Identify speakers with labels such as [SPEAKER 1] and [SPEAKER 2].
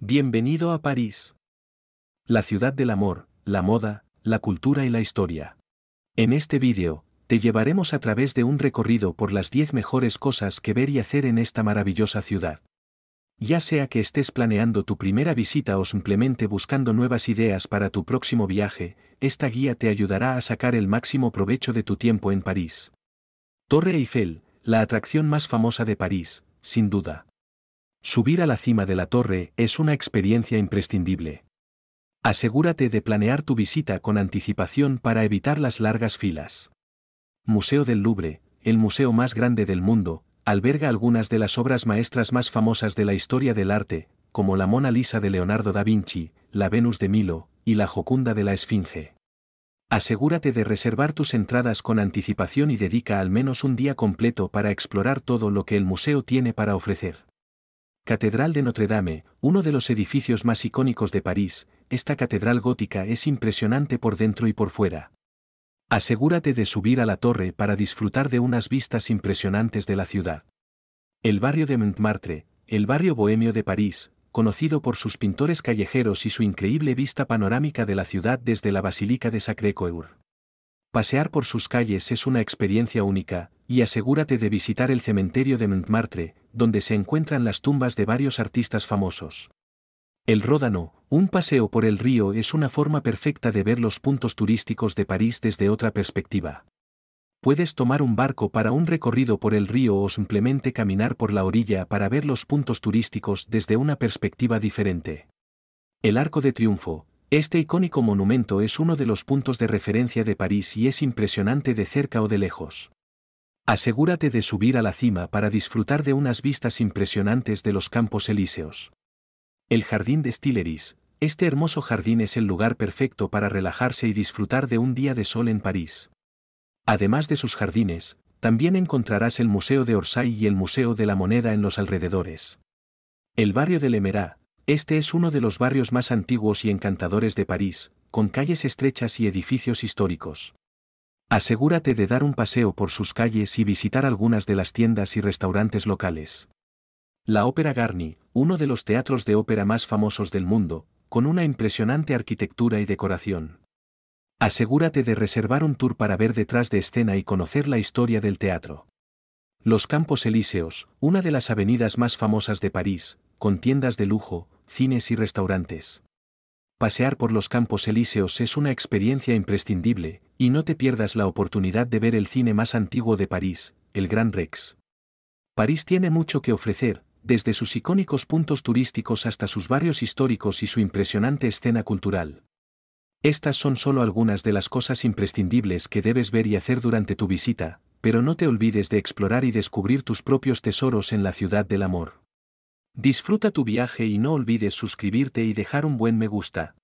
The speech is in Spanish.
[SPEAKER 1] Bienvenido a París. La ciudad del amor, la moda, la cultura y la historia. En este vídeo, te llevaremos a través de un recorrido por las 10 mejores cosas que ver y hacer en esta maravillosa ciudad. Ya sea que estés planeando tu primera visita o simplemente buscando nuevas ideas para tu próximo viaje, esta guía te ayudará a sacar el máximo provecho de tu tiempo en París. Torre Eiffel, la atracción más famosa de París, sin duda. Subir a la cima de la torre es una experiencia imprescindible. Asegúrate de planear tu visita con anticipación para evitar las largas filas. Museo del Louvre, el museo más grande del mundo, alberga algunas de las obras maestras más famosas de la historia del arte, como la Mona Lisa de Leonardo da Vinci, la Venus de Milo y la Jocunda de la Esfinge. Asegúrate de reservar tus entradas con anticipación y dedica al menos un día completo para explorar todo lo que el museo tiene para ofrecer. Catedral de Notre Dame, uno de los edificios más icónicos de París, esta catedral gótica es impresionante por dentro y por fuera. Asegúrate de subir a la torre para disfrutar de unas vistas impresionantes de la ciudad. El barrio de Montmartre, el barrio bohemio de París, conocido por sus pintores callejeros y su increíble vista panorámica de la ciudad desde la Basílica de Sacré-Cœur. Pasear por sus calles es una experiencia única, y asegúrate de visitar el cementerio de Montmartre, donde se encuentran las tumbas de varios artistas famosos. El Ródano, un paseo por el río es una forma perfecta de ver los puntos turísticos de París desde otra perspectiva. Puedes tomar un barco para un recorrido por el río o simplemente caminar por la orilla para ver los puntos turísticos desde una perspectiva diferente. El Arco de Triunfo, este icónico monumento es uno de los puntos de referencia de París y es impresionante de cerca o de lejos. Asegúrate de subir a la cima para disfrutar de unas vistas impresionantes de los campos elíseos. El jardín de Stilleris, este hermoso jardín es el lugar perfecto para relajarse y disfrutar de un día de sol en París. Además de sus jardines, también encontrarás el Museo de Orsay y el Museo de la Moneda en los alrededores. El barrio de Lemerá, este es uno de los barrios más antiguos y encantadores de París, con calles estrechas y edificios históricos. Asegúrate de dar un paseo por sus calles y visitar algunas de las tiendas y restaurantes locales. La Ópera Garni, uno de los teatros de ópera más famosos del mundo, con una impresionante arquitectura y decoración. Asegúrate de reservar un tour para ver detrás de escena y conocer la historia del teatro. Los Campos Elíseos, una de las avenidas más famosas de París, con tiendas de lujo, cines y restaurantes pasear por los campos elíseos es una experiencia imprescindible, y no te pierdas la oportunidad de ver el cine más antiguo de París, el Gran Rex. París tiene mucho que ofrecer, desde sus icónicos puntos turísticos hasta sus barrios históricos y su impresionante escena cultural. Estas son solo algunas de las cosas imprescindibles que debes ver y hacer durante tu visita, pero no te olvides de explorar y descubrir tus propios tesoros en la ciudad del amor. Disfruta tu viaje y no olvides suscribirte y dejar un buen me gusta.